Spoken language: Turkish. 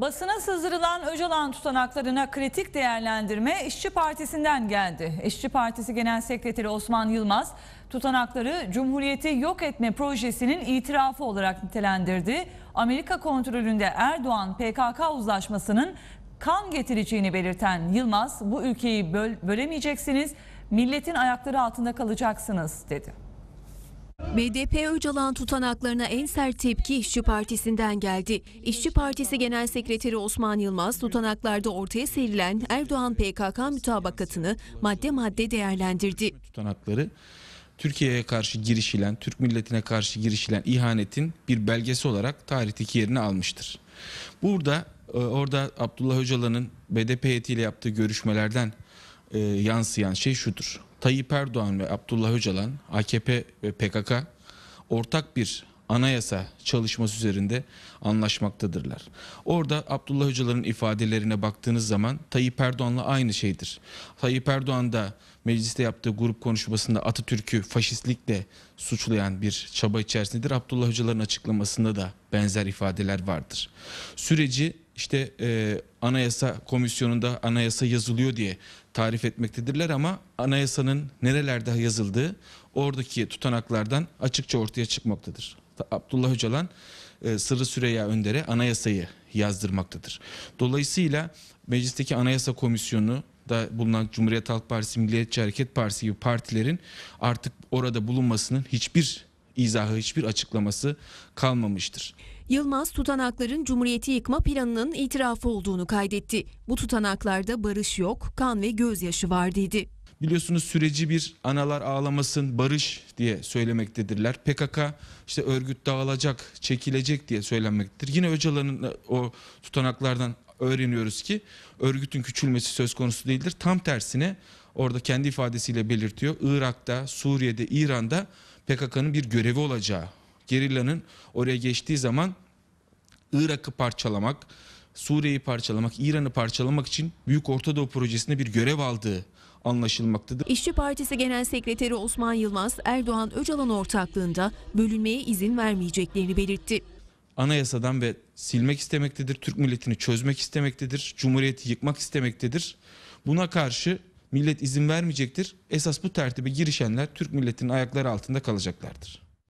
Basına sızdırılan Öcalan tutanaklarına kritik değerlendirme İşçi Partisi'nden geldi. İşçi Partisi Genel Sekreteri Osman Yılmaz tutanakları Cumhuriyeti yok etme projesinin itirafı olarak nitelendirdi. Amerika kontrolünde Erdoğan PKK uzlaşmasının kan getireceğini belirten Yılmaz bu ülkeyi böl bölemeyeceksiniz, milletin ayakları altında kalacaksınız dedi. BDP Öcalan tutanaklarına en sert tepki İşçi Partisi'nden geldi. İşçi Partisi Genel Sekreteri Osman Yılmaz tutanaklarda ortaya serilen Erdoğan PKK mütabakatını madde madde değerlendirdi. Tutanakları Türkiye'ye karşı girişilen, Türk milletine karşı girişilen ihanetin bir belgesi olarak tarihteki yerini almıştır. Burada e, orada Abdullah Öcalan'ın BDP heyetiyle yaptığı görüşmelerden e, yansıyan şey şudur. Tayyip Erdoğan ve Abdullah Öcalan, AKP ve PKK ortak bir anayasa çalışması üzerinde anlaşmaktadırlar. Orada Abdullah Hocaların ifadelerine baktığınız zaman Tayyip Erdoğan'la aynı şeydir. Tayyip Erdoğan da mecliste yaptığı grup konuşmasında Atatürk'ü faşistlikle suçlayan bir çaba içerisindedir. Abdullah Hocaların açıklamasında da benzer ifadeler vardır. Süreci işte e, anayasa komisyonunda anayasa yazılıyor diye tarif etmektedirler ama anayasanın nerelerde yazıldığı oradaki tutanaklardan açıkça ortaya çıkmaktadır. Abdullah Öcalan e, Sırrı Süreyya Önder'e anayasayı yazdırmaktadır. Dolayısıyla meclisteki anayasa komisyonu da bulunan Cumhuriyet Halk Partisi, Milliyetçi Hareket Partisi gibi partilerin artık orada bulunmasının hiçbir izahı, hiçbir açıklaması kalmamıştır. Yılmaz tutanakların Cumhuriyeti yıkma planının itirafı olduğunu kaydetti. Bu tutanaklarda barış yok, kan ve gözyaşı var dedi. Biliyorsunuz süreci bir analar ağlamasın barış diye söylemektedirler. PKK işte örgüt dağılacak, çekilecek diye söylenmektedir. Yine Öcalan'ın o tutanaklardan öğreniyoruz ki örgütün küçülmesi söz konusu değildir. Tam tersine orada kendi ifadesiyle belirtiyor. Irak'ta, Suriye'de, İran'da PKK'nın bir görevi olacağı. Gerillanın oraya geçtiği zaman Irak'ı parçalamak, Suriye'yi parçalamak, İran'ı parçalamak için Büyük Orta Doğu Projesi'nde bir görev aldığı anlaşılmaktadır. İşçi Partisi Genel Sekreteri Osman Yılmaz, Erdoğan Öcalan ortaklığında bölünmeye izin vermeyeceklerini belirtti anayasadan ve silmek istemektedir. Türk milletini çözmek istemektedir. Cumhuriyeti yıkmak istemektedir. Buna karşı millet izin vermeyecektir. Esas bu tertibe girişenler Türk milletinin ayakları altında kalacaklardır.